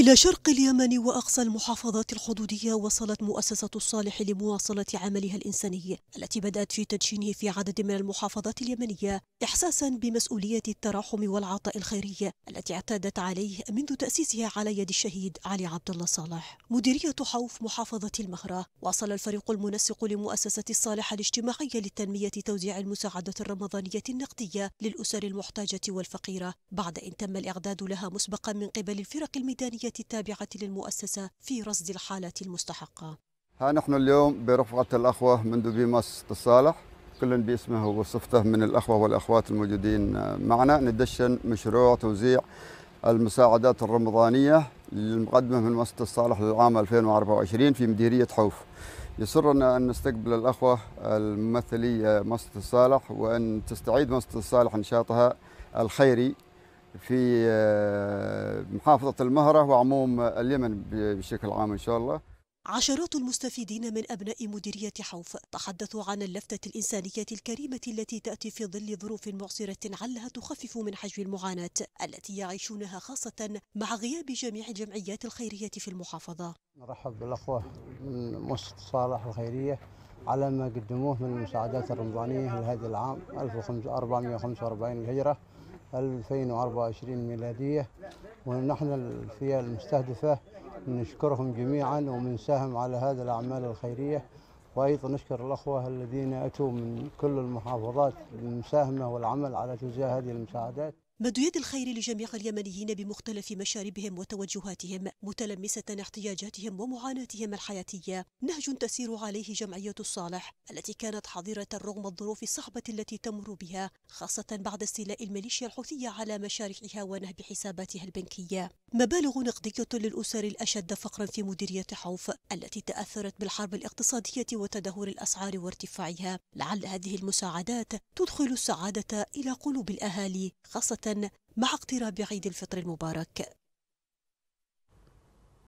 إلى شرق اليمن وأقصى المحافظات الحدودية وصلت مؤسسة الصالح لمواصلة عملها الإنساني التي بدأت في تدشينه في عدد من المحافظات اليمنية إحساسا بمسؤولية التراحم والعطاء الخيري التي اعتادت عليه منذ تأسيسها على يد الشهيد علي عبد الله صالح مديرية حوف محافظة المهرة واصل الفريق المنسق لمؤسسة الصالح الاجتماعية للتنمية توزيع المساعدة الرمضانية النقدية للأسر المحتاجة والفقيرة بعد أن تم الإعداد لها مسبقا من قبل الفرق الميدانية التابعة للمؤسسة في رصد الحالات المستحقة ها نحن اليوم برفقة الأخوة دبي بيماس تصالح كل باسمه وصفته من الأخوة والأخوات الموجودين معنا ندشن مشروع توزيع المساعدات الرمضانية المقدمة من مؤسسة الصالح للعام 2024 في مديرية حوف يسرنا أن نستقبل الأخوة الممثلية مؤسسة الصالح وأن تستعيد مؤسسة الصالح نشاطها الخيري في آه، محافظة المهرة وعموم اليمن بشكل عام إن شاء الله عشرات المستفيدين من أبناء مديرية حوف تحدثوا عن اللفتة الإنسانية الكريمة التي تأتي في ظل ظروف معسرة علها تخفف من حجم المعاناة التي يعيشونها خاصة مع غياب جميع الجمعيات الخيرية في المحافظة نرحب بالأخوة من مصالح صالح الخيرية على ما قدموه من المساعدات الرمضانية لهذا العام 1445 للهجرة 2024 ميلادية ونحن الفئة المستهدفة نشكرهم جميعا ومنساهم على هذه الأعمال الخيرية وأيضا نشكر الأخوة الذين أتوا من كل المحافظات للمساهمة والعمل على توزيع هذه المساعدات مد يد الخير لجميع اليمنيين بمختلف مشاربهم وتوجهاتهم متلمسة احتياجاتهم ومعاناتهم الحياتية نهج تسير عليه جمعية الصالح التي كانت حاضرة رغم الظروف الصعبة التي تمر بها خاصة بعد استيلاء الميليشيا الحوثية على مشاريعها ونهب حساباتها البنكية مبالغ نقدية للأسر الأشد فقرا في مديرية حوف التي تأثرت بالحرب الاقتصادية وتدهور الأسعار وارتفاعها لعل هذه المساعدات تدخل السعادة إلى قلوب الأهالي خاصة مع اقتراب عيد الفطر المبارك